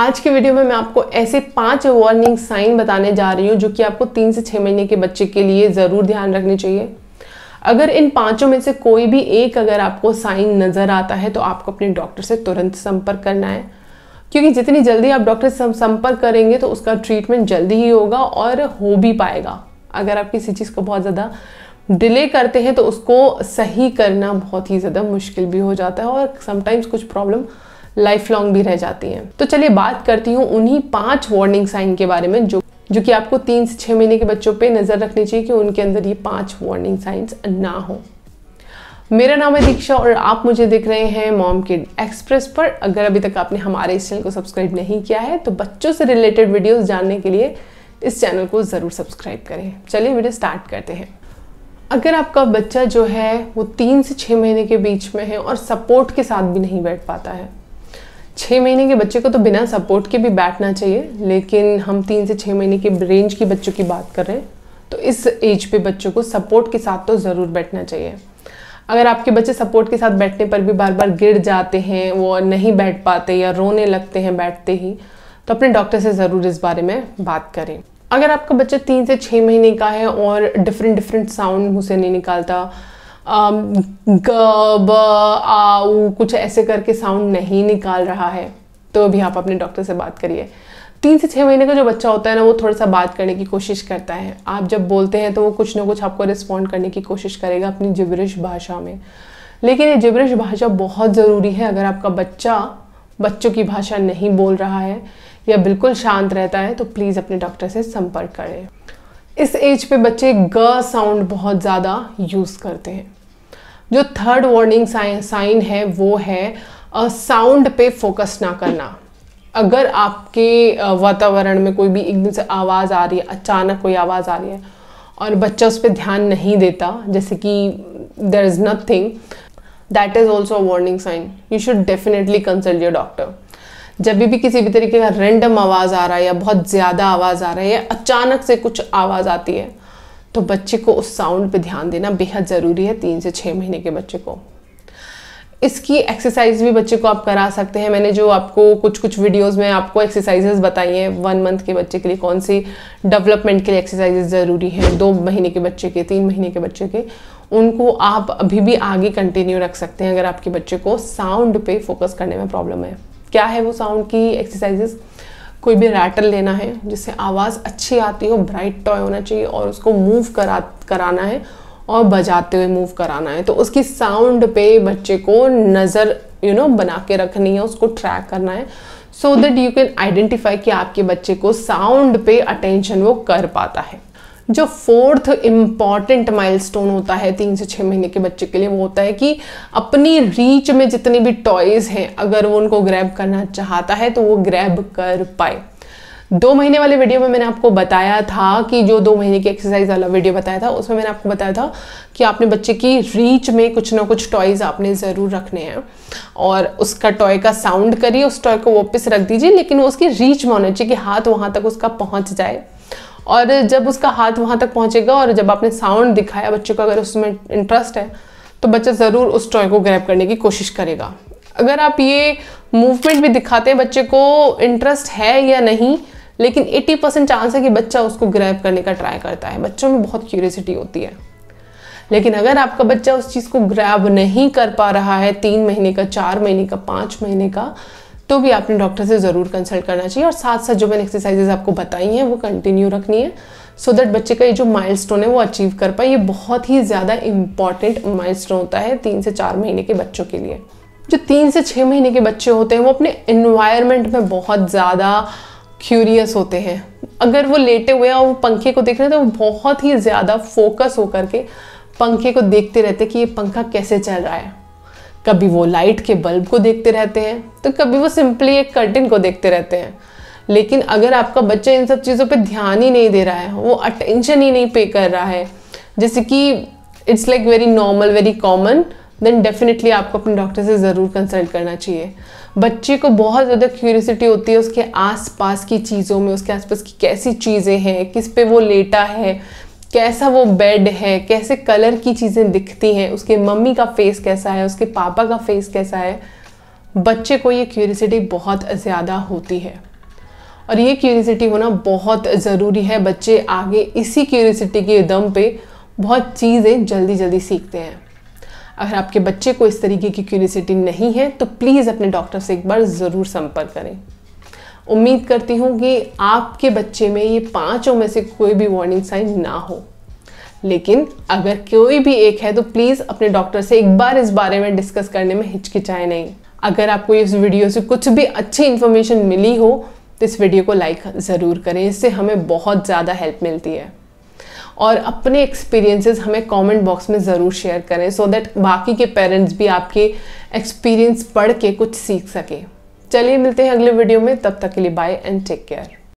आज के वीडियो में मैं आपको ऐसे पांच वार्निंग साइन बताने जा रही हूँ जो कि आपको तीन से छः महीने के बच्चे के लिए ज़रूर ध्यान रखने चाहिए अगर इन पांचों में से कोई भी एक अगर आपको साइन नज़र आता है तो आपको अपने डॉक्टर से तुरंत संपर्क करना है क्योंकि जितनी जल्दी आप डॉक्टर से संपर्क करेंगे तो उसका ट्रीटमेंट जल्दी ही होगा और हो भी पाएगा अगर आप किसी चीज़ को बहुत ज़्यादा डिले करते हैं तो उसको सही करना बहुत ही ज़्यादा मुश्किल भी हो जाता है और समटाइम्स कुछ प्रॉब्लम लाइफ लॉन्ग भी रह जाती हैं तो चलिए बात करती हूँ उन्हीं पांच वार्निंग साइन के बारे में जो जो कि आपको तीन से छः महीने के बच्चों पे नज़र रखनी चाहिए कि उनके अंदर ये पांच वार्निंग साइंस ना हो मेरा नाम है दीक्षा और आप मुझे देख रहे हैं मॉम किड एक्सप्रेस पर अगर अभी तक आपने हमारे इस चैनल को सब्सक्राइब नहीं किया है तो बच्चों से रिलेटेड वीडियोस जानने के लिए इस चैनल को ज़रूर सब्सक्राइब करें चलिए वीडियो स्टार्ट करते हैं अगर आपका बच्चा जो है वो तीन से छः महीने के बीच में है और सपोर्ट के साथ भी नहीं बैठ पाता है छः महीने के बच्चे को तो बिना सपोर्ट के भी बैठना चाहिए लेकिन हम तीन से छः महीने के रेंज की बच्चों की बात कर रहे हैं तो इस एज पे बच्चों को सपोर्ट के साथ तो ज़रूर बैठना चाहिए अगर आपके बच्चे सपोर्ट के साथ बैठने पर भी बार बार गिर जाते हैं वो नहीं बैठ पाते या रोने लगते हैं बैठते ही तो अपने डॉक्टर से ज़रूर इस बारे में बात करें अगर आपका बच्चा तीन से छः महीने का है और डिफरेंट डिफरेंट साउंड मुँह से नहीं निकालता ग ब आऊ कुछ ऐसे करके साउंड नहीं निकाल रहा है तो भी आप अपने डॉक्टर से बात करिए तीन से छः महीने का जो बच्चा होता है ना वो थोड़ा सा बात करने की कोशिश करता है आप जब बोलते हैं तो वो कुछ ना कुछ आपको रिस्पॉन्ड करने की कोशिश करेगा अपनी जिबरिश भाषा में लेकिन ये जिबरिश भाषा बहुत ज़रूरी है अगर आपका बच्चा बच्चों की भाषा नहीं बोल रहा है या बिल्कुल शांत रहता है तो प्लीज़ अपने डॉक्टर से संपर्क करें इस एज पे बच्चे ग साउंड बहुत ज़्यादा यूज़ करते हैं जो थर्ड वार्निंग साइन है वो है साउंड पे फोकस ना करना अगर आपके वातावरण में कोई भी एकदम से आवाज़ आ रही है अचानक कोई आवाज़ आ रही है और बच्चा उस पर ध्यान नहीं देता जैसे कि there is nothing that is also a warning sign you should definitely consult your doctor जब भी किसी भी तरीके का रेंडम आवाज़ आ रहा है या बहुत ज़्यादा आवाज़ आ रहा है या अचानक से कुछ आवाज़ आती है तो बच्चे को उस साउंड पे ध्यान देना बेहद ज़रूरी है तीन से छः महीने के बच्चे को इसकी एक्सरसाइज भी बच्चे को आप करा सकते हैं मैंने जो आपको कुछ कुछ वीडियोस में आपको एक्सरसाइजेज बताई हैं वन मंथ के बच्चे के लिए कौन सी डेवलपमेंट के लिए एक्सरसाइजेज ज़रूरी हैं दो महीने के बच्चे के तीन महीने के बच्चे के उनको आप अभी भी आगे कंटिन्यू रख सकते हैं अगर आपके बच्चे को साउंड पे फोकस करने में प्रॉब्लम है क्या है वो साउंड की एक्सरसाइजेस कोई भी रैटल लेना है जिससे आवाज़ अच्छी आती हो ब्राइट टॉय होना चाहिए और उसको मूव करा कराना है और बजाते हुए मूव कराना है तो उसकी साउंड पे बच्चे को नज़र यू नो बना के रखनी है उसको ट्रैक करना है so that you can identify कि आपके बच्चे को साउंड पे अटेंशन वो कर पाता है जो फोर्थ इम्पॉर्टेंट माइलस्टोन होता है तीन से छः महीने के बच्चे के लिए वो होता है कि अपनी रीच में जितने भी टॉयज़ हैं अगर वो उनको ग्रैब करना चाहता है तो वो ग्रैब कर पाए दो महीने वाले वीडियो में मैंने आपको बताया था कि जो दो महीने की एक्सरसाइज वाला वीडियो बताया था उसमें मैंने आपको बताया था कि आपने बच्चे की रीच में कुछ ना कुछ टॉयज़ आपने ज़रूर रखने हैं और उसका टॉय का साउंड करिए उस टॉय को वापस रख दीजिए लेकिन वो उसकी रीच में होना चाहिए कि हाथ वहाँ तक उसका पहुँच जाए और जब उसका हाथ वहाँ तक पहुँचेगा और जब आपने साउंड दिखाया बच्चों का अगर उसमें इंटरेस्ट है तो बच्चा ज़रूर उस टॉय को ग्रैब करने की कोशिश करेगा अगर आप ये मूवमेंट भी दिखाते हैं बच्चे को इंटरेस्ट है या नहीं लेकिन 80 परसेंट चांस है कि बच्चा उसको ग्रैब करने का ट्राई करता है बच्चों में बहुत क्यूरियसिटी होती है लेकिन अगर आपका बच्चा उस चीज़ को ग्रैब नहीं कर पा रहा है तीन महीने का चार महीने का पाँच महीने का तो भी आपने डॉक्टर से ज़रूर कंसल्ट करना चाहिए और साथ साथ जो मैंने एक्सरसाइजेज आपको बताई हैं वो कंटिन्यू रखनी है सो so दैट बच्चे का ये जो माइल है वो अचीव कर पाए ये बहुत ही ज़्यादा इंपॉर्टेंट माइल होता है तीन से चार महीने के बच्चों के लिए जो तीन से छः महीने के बच्चे होते हैं वो अपने इन्वायरमेंट में बहुत ज़्यादा क्यूरियस होते हैं अगर वो लेटे हुए हैं और वो पंखे को देख रहे हैं तो वो बहुत ही ज़्यादा फोकस होकर के पंखे को देखते रहते कि ये पंखा कैसे चल रहा है कभी वो लाइट के बल्ब को देखते रहते हैं तो कभी वो सिंपली एक कर्टिन को देखते रहते हैं लेकिन अगर आपका बच्चा इन सब चीज़ों पे ध्यान ही नहीं दे रहा है वो अटेंशन ही नहीं पे कर रहा है जैसे कि it's like very normal very common then definitely आपको अपने डॉक्टर से ज़रूर कंसल्ट करना चाहिए बच्चे को बहुत ज़्यादा क्यूरियसिटी होती है उसके आसपास की चीज़ों में उसके आसपास की कैसी चीज़ें हैं किस पे वो लेटा है कैसा वो बेड है कैसे कलर की चीज़ें दिखती हैं उसके मम्मी का फेस कैसा है उसके पापा का फेस कैसा है बच्चे को ये क्यूरिसिटी बहुत ज़्यादा होती है और ये क्यूरिसिटी होना बहुत ज़रूरी है बच्चे आगे इसी क्यूरिसिटी के दम पे बहुत चीज़ें जल्दी जल्दी सीखते हैं अगर आपके बच्चे को इस तरीके की क्यूरिसिटी नहीं है तो प्लीज़ अपने डॉक्टर से एक बार ज़रूर संपर्क करें उम्मीद करती हूँ कि आपके बच्चे में ये पाँचों में से कोई भी वार्निंग साइन ना हो लेकिन अगर कोई भी एक है तो प्लीज़ अपने डॉक्टर से एक बार इस बारे में डिस्कस करने में हिचकिचाए नहीं अगर आपको इस वीडियो से कुछ भी अच्छी इन्फॉर्मेशन मिली हो तो इस वीडियो को लाइक ज़रूर करें इससे हमें बहुत ज़्यादा हेल्प मिलती है और अपने एक्सपीरियंसेस हमें कमेंट बॉक्स में ज़रूर शेयर करें सो so दैट बाकी के पेरेंट्स भी आपके एक्सपीरियंस पढ़ के कुछ सीख सकें चलिए मिलते हैं अगले वीडियो में तब तक के लिए बाय एंड टेक केयर